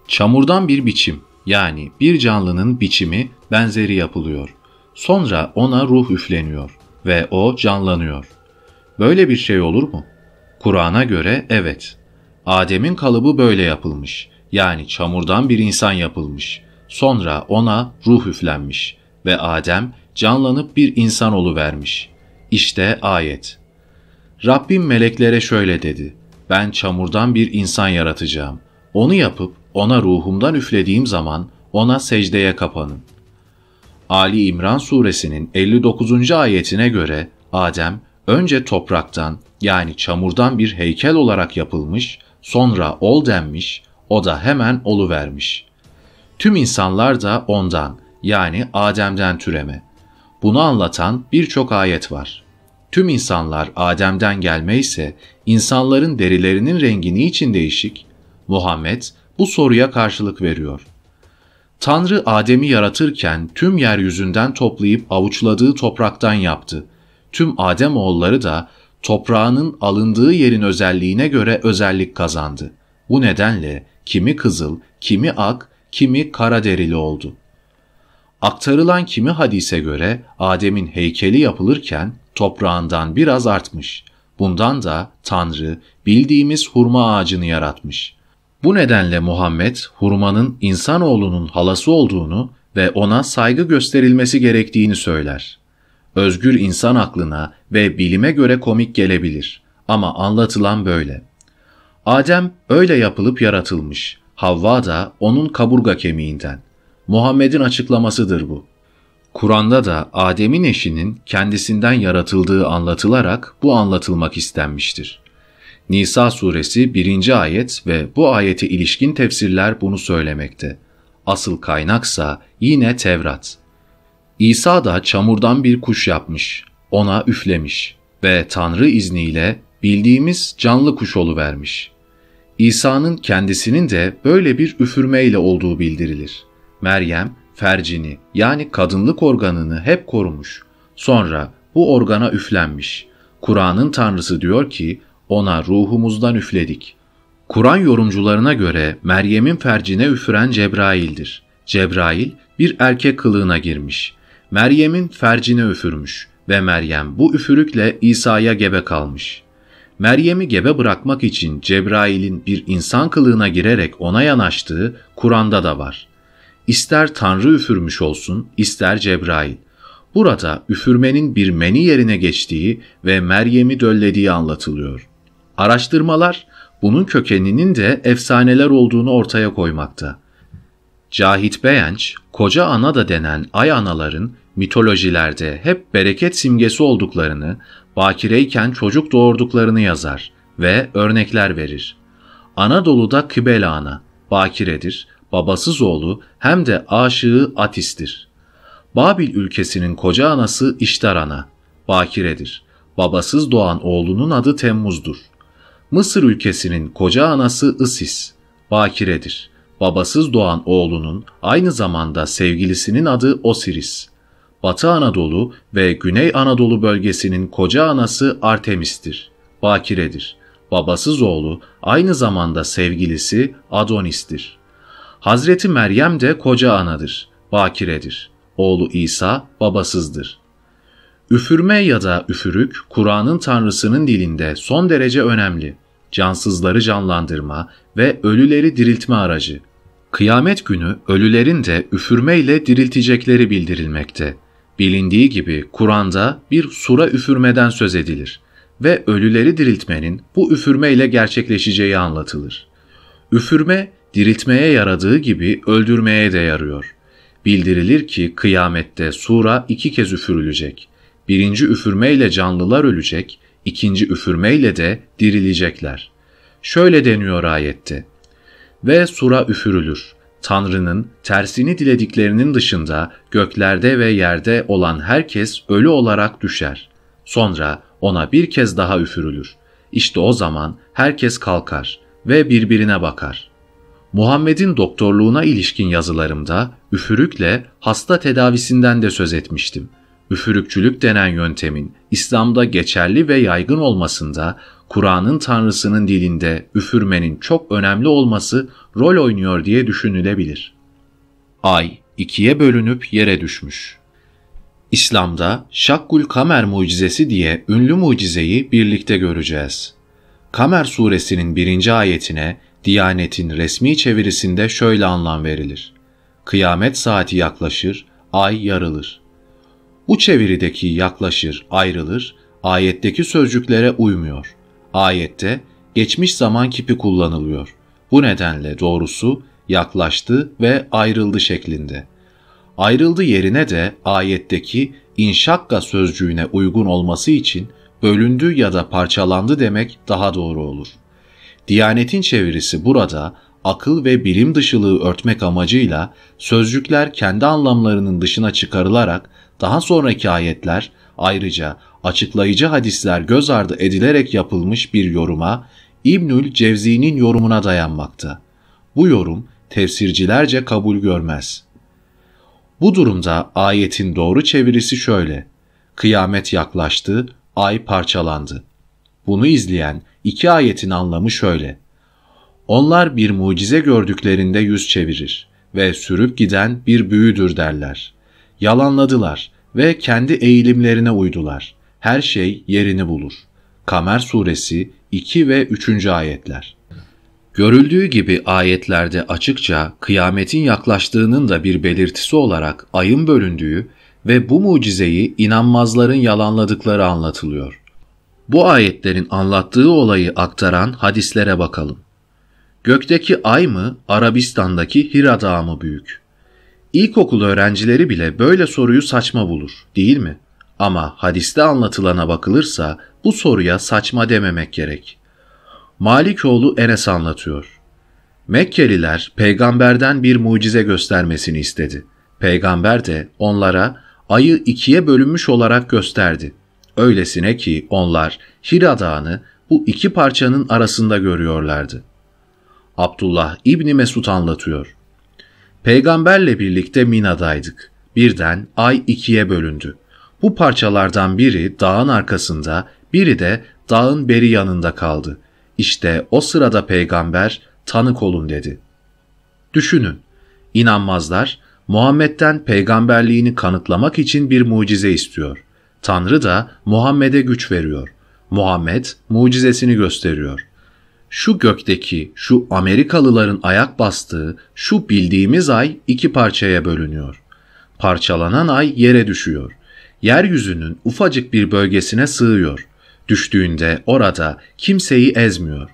Çamurdan bir biçim yani bir canlının biçimi benzeri yapılıyor. Sonra ona ruh üfleniyor ve o canlanıyor. Böyle bir şey olur mu? Kur'an'a göre evet. Adem'in kalıbı böyle yapılmış yani çamurdan bir insan yapılmış. Sonra ona ruh üflenmiş ve Adem canlanıp bir insan olu vermiş. İşte ayet. Rabbim meleklere şöyle dedi: Ben çamurdan bir insan yaratacağım. Onu yapıp ona ruhumdan üflediğim zaman ona secdeye kapanın. Ali İmran suresinin 59. ayetine göre Adem önce topraktan yani çamurdan bir heykel olarak yapılmış, sonra ol denmiş, o da hemen olu vermiş. Tüm insanlar da ondan yani Adem'den türeme. Bunu anlatan birçok ayet var. Tüm insanlar Adem'den gelme ise insanların derilerinin rengini için değişik? Muhammed bu soruya karşılık veriyor. Tanrı Adem'i yaratırken tüm yeryüzünden toplayıp avuçladığı topraktan yaptı. Tüm Adem oğulları da toprağının alındığı yerin özelliğine göre özellik kazandı. Bu nedenle kimi kızıl, kimi ak, kimi kara derili oldu. Aktarılan kimi hadise göre Adem'in heykeli yapılırken toprağından biraz artmış. Bundan da Tanrı bildiğimiz hurma ağacını yaratmış. Bu nedenle Muhammed hurmanın insanoğlunun halası olduğunu ve ona saygı gösterilmesi gerektiğini söyler. Özgür insan aklına ve bilime göre komik gelebilir ama anlatılan böyle.'' Adem öyle yapılıp yaratılmış. Havva da onun kaburga kemiğinden. Muhammed'in açıklamasıdır bu. Kur'an'da da Adem'in eşinin kendisinden yaratıldığı anlatılarak bu anlatılmak istenmiştir. Nisa suresi 1. ayet ve bu ayete ilişkin tefsirler bunu söylemekte. Asıl kaynaksa yine Tevrat. İsa da çamurdan bir kuş yapmış, ona üflemiş ve Tanrı izniyle bildiğimiz canlı kuş vermiş. İsa'nın kendisinin de böyle bir üfürmeyle olduğu bildirilir. Meryem fercini yani kadınlık organını hep korumuş. Sonra bu organa üflenmiş. Kur'an'ın tanrısı diyor ki ona ruhumuzdan üfledik. Kur'an yorumcularına göre Meryem'in fercine üfüren Cebrail'dir. Cebrail bir erkek kılığına girmiş. Meryem'in fercine üfürmüş ve Meryem bu üfürükle İsa'ya gebe kalmış.'' Meryem'i gebe bırakmak için Cebrail'in bir insan kılığına girerek ona yanaştığı Kur'an'da da var. İster Tanrı üfürmüş olsun, ister Cebrail. Burada üfürmenin bir meni yerine geçtiği ve Meryem'i döllediği anlatılıyor. Araştırmalar bunun kökeninin de efsaneler olduğunu ortaya koymakta. Cahit Beyenç, koca ana da denen ay anaların mitolojilerde hep bereket simgesi olduklarını, bakireyken çocuk doğurduklarını yazar ve örnekler verir. Anadolu'da Kıbela ana, bakiredir, babasız oğlu hem de aşığı Atis'tir. Babil ülkesinin koca anası İştar ana, bakiredir. Babasız doğan oğlunun adı Temmuz'dur. Mısır ülkesinin koca anası Isis, bakiredir. Babasız doğan oğlunun aynı zamanda sevgilisinin adı Osiris.'' Batı Anadolu ve Güney Anadolu bölgesinin koca anası Artemis'tir. Bakiredir. Babasız oğlu aynı zamanda sevgilisi Adonis'tir. Hazreti Meryem de koca anadır. Bakiredir. Oğlu İsa babasızdır. Üfürme ya da üfürük Kur'an'ın tanrısının dilinde son derece önemli. Cansızları canlandırma ve ölüleri diriltme aracı. Kıyamet günü ölülerin de üfürmeyle diriltecekleri bildirilmekte. Bilindiği gibi Kur'an'da bir sura üfürmeden söz edilir ve ölüleri diriltmenin bu üfürme ile gerçekleşeceği anlatılır. Üfürme diriltmeye yaradığı gibi öldürmeye de yarıyor. Bildirilir ki kıyamette sura iki kez üfürülecek. Birinci üfürmeyle canlılar ölecek, ikinci üfürmeyle de dirilecekler. Şöyle deniyor ayette. Ve sura üfürülür. Tanrı'nın tersini dilediklerinin dışında göklerde ve yerde olan herkes ölü olarak düşer. Sonra ona bir kez daha üfürülür. İşte o zaman herkes kalkar ve birbirine bakar. Muhammed'in doktorluğuna ilişkin yazılarımda üfürükle hasta tedavisinden de söz etmiştim. Üfürükçülük denen yöntemin İslam'da geçerli ve yaygın olmasında Kur'an'ın Tanrısının dilinde üfürmenin çok önemli olması rol oynuyor diye düşünülebilir. Ay ikiye bölünüp yere düşmüş. İslam'da Şakkul Kamer mucizesi diye ünlü mucizeyi birlikte göreceğiz. Kamer suresinin birinci ayetine Diyanet'in resmi çevirisinde şöyle anlam verilir. Kıyamet saati yaklaşır, ay yarılır. Bu çevirideki yaklaşır, ayrılır, ayetteki sözcüklere uymuyor. Ayette geçmiş zaman kipi kullanılıyor. Bu nedenle doğrusu yaklaştı ve ayrıldı şeklinde. Ayrıldı yerine de ayetteki inşakka sözcüğüne uygun olması için bölündü ya da parçalandı demek daha doğru olur. Diyanetin çevirisi burada akıl ve bilim dışılığı örtmek amacıyla sözcükler kendi anlamlarının dışına çıkarılarak daha sonraki ayetler Ayrıca açıklayıcı hadisler göz ardı edilerek yapılmış bir yoruma İbnül Cevzi'nin yorumuna dayanmakta. Bu yorum tefsircilerce kabul görmez. Bu durumda ayetin doğru çevirisi şöyle. Kıyamet yaklaştı, ay parçalandı. Bunu izleyen iki ayetin anlamı şöyle. Onlar bir mucize gördüklerinde yüz çevirir ve sürüp giden bir büyüdür derler. Yalanladılar ve kendi eğilimlerine uydular. Her şey yerini bulur. Kamer suresi 2 ve 3. ayetler. Görüldüğü gibi ayetlerde açıkça kıyametin yaklaştığının da bir belirtisi olarak ayın bölündüğü ve bu mucizeyi inanmazların yalanladıkları anlatılıyor. Bu ayetlerin anlattığı olayı aktaran hadislere bakalım. Gökteki ay mı, Arabistan'daki Hira Dağı mı büyük? İlkokul öğrencileri bile böyle soruyu saçma bulur, değil mi? Ama hadiste anlatılana bakılırsa bu soruya saçma dememek gerek. Malikoğlu Enes anlatıyor. Mekkeliler peygamberden bir mucize göstermesini istedi. Peygamber de onlara ayı ikiye bölünmüş olarak gösterdi. Öylesine ki onlar Hira Dağı'nı bu iki parçanın arasında görüyorlardı. Abdullah İbni Mesud anlatıyor. Peygamberle birlikte Mina'daydık. Birden ay ikiye bölündü. Bu parçalardan biri dağın arkasında, biri de dağın beri yanında kaldı. İşte o sırada peygamber tanık olun dedi. Düşünün, inanmazlar Muhammed'den peygamberliğini kanıtlamak için bir mucize istiyor. Tanrı da Muhammed'e güç veriyor. Muhammed mucizesini gösteriyor şu gökteki, şu Amerikalıların ayak bastığı, şu bildiğimiz ay iki parçaya bölünüyor. Parçalanan ay yere düşüyor. Yeryüzünün ufacık bir bölgesine sığıyor. Düştüğünde orada kimseyi ezmiyor.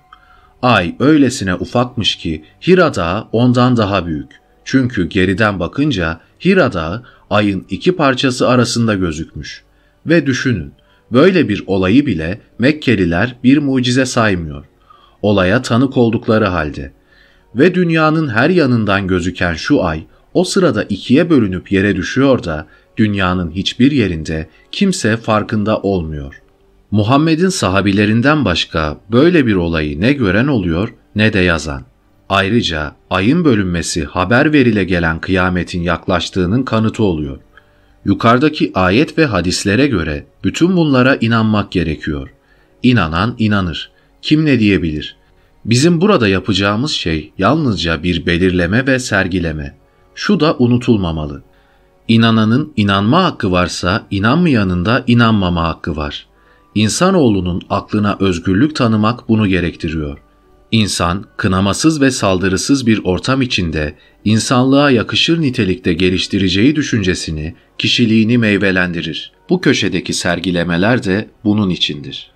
Ay öylesine ufakmış ki Hira Dağı ondan daha büyük. Çünkü geriden bakınca Hira Dağı ayın iki parçası arasında gözükmüş. Ve düşünün, böyle bir olayı bile Mekkeliler bir mucize saymıyor olaya tanık oldukları halde ve dünyanın her yanından gözüken şu ay o sırada ikiye bölünüp yere düşüyor da dünyanın hiçbir yerinde kimse farkında olmuyor. Muhammed'in sahabilerinden başka böyle bir olayı ne gören oluyor ne de yazan. Ayrıca ayın bölünmesi haber verile gelen kıyametin yaklaştığının kanıtı oluyor. Yukarıdaki ayet ve hadislere göre bütün bunlara inanmak gerekiyor. İnanan inanır kim ne diyebilir? Bizim burada yapacağımız şey yalnızca bir belirleme ve sergileme. Şu da unutulmamalı. İnananın inanma hakkı varsa inanmayanın da inanmama hakkı var. İnsanoğlunun aklına özgürlük tanımak bunu gerektiriyor. İnsan, kınamasız ve saldırısız bir ortam içinde insanlığa yakışır nitelikte geliştireceği düşüncesini, kişiliğini meyvelendirir. Bu köşedeki sergilemeler de bunun içindir.